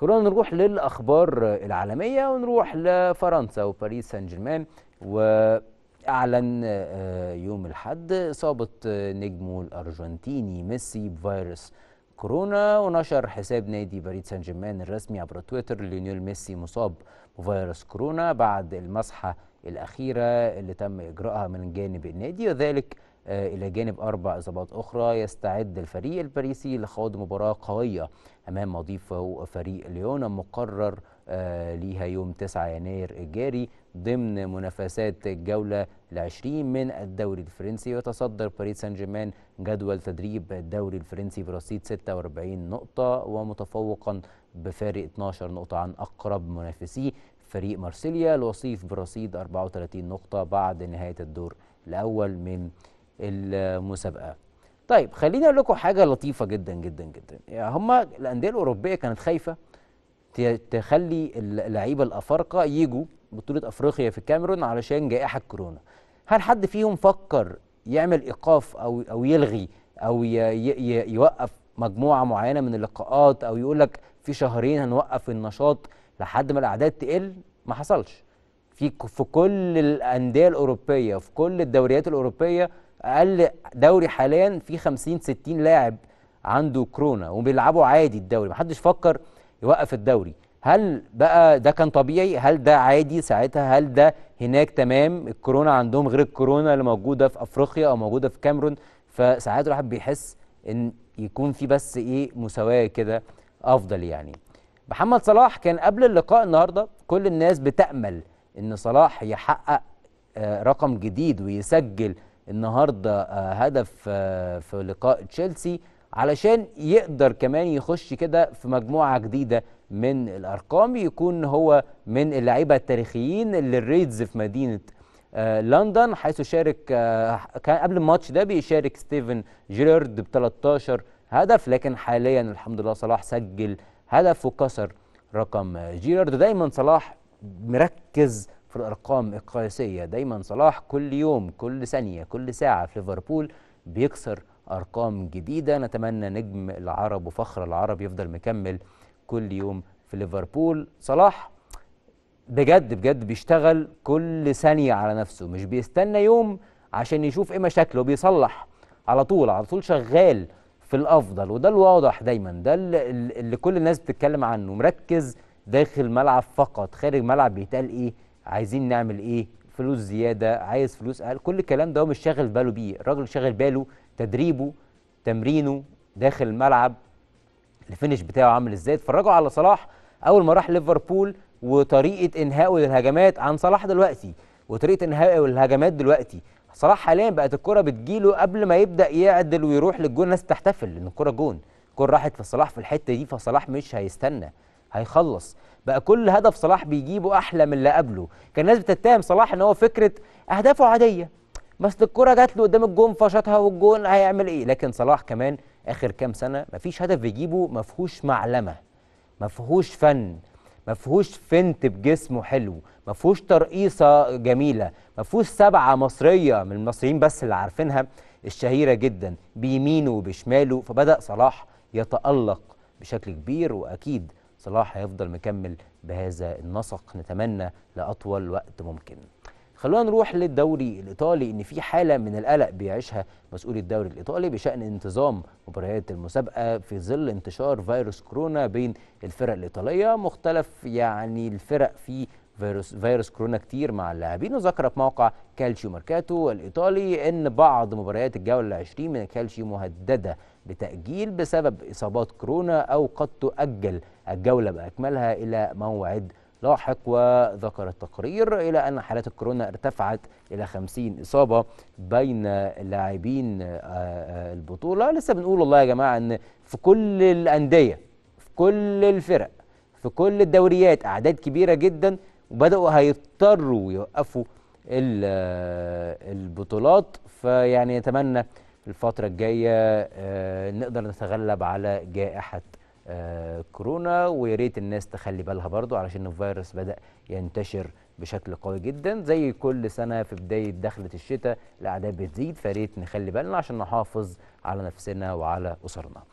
خلونا نروح للاخبار العالميه ونروح لفرنسا وباريس سان جيرمان واعلن آه، يوم الاحد اصابه آه، نجمه الارجنتيني ميسي بفيروس كورونا ونشر حساب نادي باريس سان جيرمان الرسمي عبر تويتر ليونيل ميسي مصاب بفيروس كورونا بعد المسحه الاخيره اللي تم اجراءها من جانب النادي وذلك آه، إلى جانب أربع إصابات أخرى يستعد الفريق الباريسي لخوض مباراة قوية أمام مضيفه فريق ليون مقرر آه، ليها يوم 9 يناير الجاري ضمن منافسات الجولة العشرين من الدوري الفرنسي ويتصدر باريس سان جيرمان جدول تدريب الدوري الفرنسي برصيد 46 نقطة ومتفوقا بفارق 12 نقطة عن أقرب منافسيه فريق مارسيليا الوصيف برصيد 34 نقطة بعد نهاية الدور الأول من المسابقه طيب خليني اقول لكم حاجه لطيفه جدا جدا جدا يعني هما الانديه الاوروبيه كانت خايفه تخلي اللعيبه الافارقه يجوا بطوله افريقيا في الكاميرون علشان جائحه كورونا هل حد فيهم فكر يعمل ايقاف او او يلغي او يوقف مجموعه معينه من اللقاءات او يقول لك في شهرين هنوقف النشاط لحد ما الاعداد تقل ما حصلش في في كل الانديه الاوروبيه في كل الدوريات الاوروبيه اقل دوري حاليا في 50 60 لاعب عنده كورونا وبيلعبوا عادي الدوري محدش فكر يوقف الدوري هل بقى ده كان طبيعي هل ده عادي ساعتها هل ده هناك تمام الكورونا عندهم غير الكورونا اللي موجوده في افريقيا او موجوده في كاميرون فساعات الواحد بيحس ان يكون في بس ايه مساواه كده افضل يعني محمد صلاح كان قبل اللقاء النهارده كل الناس بتامل ان صلاح يحقق آه، رقم جديد ويسجل النهارده آه، هدف آه، في لقاء تشيلسي علشان يقدر كمان يخش كده في مجموعه جديده من الارقام يكون هو من اللعيبه التاريخيين للريدز في مدينه آه، لندن حيث شارك كان قبل الماتش ده بيشارك ستيفن جيرارد ب 13 هدف لكن حاليا الحمد لله صلاح سجل هدف وكسر رقم جيرارد دايما صلاح مركز في الأرقام القياسية دايما صلاح كل يوم كل ثانية كل ساعة في ليفربول بيكسر أرقام جديدة نتمنى نجم العرب وفخر العرب يفضل مكمل كل يوم في ليفربول صلاح بجد بجد بيشتغل كل ثانية على نفسه مش بيستنى يوم عشان يشوف ايه مشاكله بيصلح على طول على طول شغال في الافضل وده الواضح دايما ده اللي كل الناس بتتكلم عنه مركز داخل ملعب فقط خارج ملعب بيتقال ايه عايزين نعمل ايه فلوس زياده عايز فلوس اقل كل الكلام ده هو مش شاغل باله بيه الراجل شاغل باله تدريبه تمرينه داخل الملعب الفينش بتاعه عامل ازاي اتفرجوا على صلاح اول ما راح ليفربول وطريقه انهائه للهجمات عن صلاح دلوقتي وطريقه انهائه للهجمات دلوقتي صلاح حاليا بقت الكره بتجيله قبل ما يبدا يعدل ويروح للجون الناس تحتفل لان الكره جون الكره راحت لصلاح في الحته دي فصلاح مش هيستنى هيخلص بقى كل هدف صلاح بيجيبه احلى من اللي قبله كان الناس بتتهم صلاح ان هو فكره اهدافه عاديه بس الكره جات له قدام الجون فشطها والجون هيعمل ايه لكن صلاح كمان اخر كام سنه مفيش هدف بيجيبه ما فيهوش معلمه ما فيهوش فن ما فيهوش فنت بجسمه حلو ما فيهوش ترقيصه جميله ما فيهوش سبعه مصريه من المصريين بس اللي عارفينها الشهيره جدا بيمينه وبشماله فبدا صلاح يتالق بشكل كبير واكيد صلاح هيفضل مكمل بهذا النسق نتمنى لاطول وقت ممكن خلونا نروح للدوري الايطالي ان في حاله من القلق بيعيشها مسؤولي الدوري الايطالي بشان انتظام مباريات المسابقه في ظل انتشار فيروس كورونا بين الفرق الايطاليه مختلف يعني الفرق في فيروس فيروس كورونا كتير مع اللاعبين وذكرت موقع كالشيو ماركاتو الايطالي ان بعض مباريات الجوله 20 من كالشيو مهدده بتأجيل بسبب إصابات كورونا أو قد تؤجل الجولة بأكملها إلى موعد لاحق وذكر التقرير إلى أن حالات الكورونا ارتفعت إلى 50 إصابة بين لاعبين آه، آه، البطولة لسه بنقول والله يا جماعة أن في كل الأندية في كل الفرق في كل الدوريات أعداد كبيرة جدا وبدأوا هيضطروا يوقفوا آه، البطولات فيعني نتمنى الفترة الجاية آه، نقدر نتغلب على جائحة آه، كورونا ويا الناس تخلي بالها برضو علشان الفيروس بدأ ينتشر بشكل قوي جدا زي كل سنة في بداية دخلة الشتاء الأعداد بتزيد فريت نخلي بالنا عشان نحافظ على نفسنا وعلى أسرنا